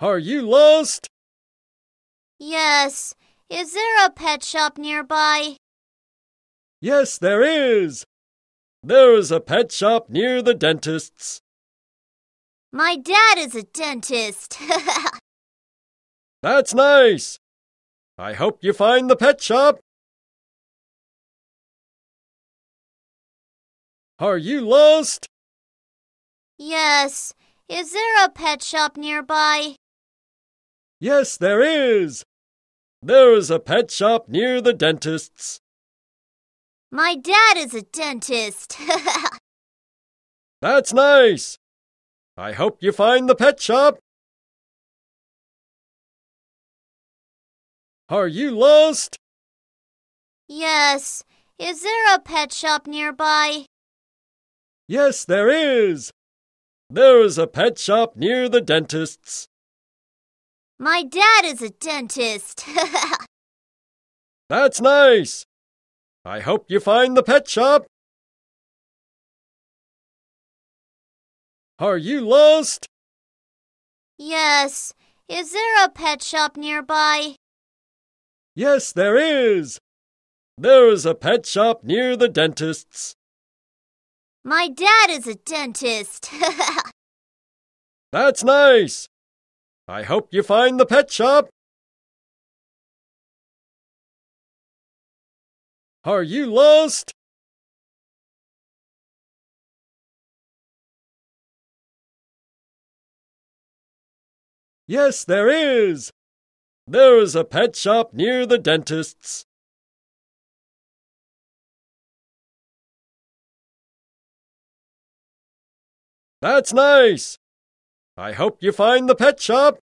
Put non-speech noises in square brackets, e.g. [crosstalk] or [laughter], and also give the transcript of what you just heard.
Are you lost? Yes. Is there a pet shop nearby? Yes, there is. There is a pet shop near the dentist's. My dad is a dentist. [laughs] That's nice. I hope you find the pet shop. Are you lost? Yes. Is there a pet shop nearby? Yes, there is! There's a pet shop near the dentist's. My dad is a dentist. [laughs] That's nice. I hope you find the pet shop. Are you lost? Yes. Is there a pet shop nearby? Yes, there is. There's a pet shop near the dentist's. My dad is a dentist. [laughs] That's nice. I hope you find the pet shop. Are you lost? Yes. Is there a pet shop nearby? Yes, there is. There is a pet shop near the dentist's. My dad is a dentist. [laughs] That's nice. I hope you find the pet shop. Are you lost? Yes, there is. There is a pet shop near the dentist's. That's nice. I hope you find the pet shop.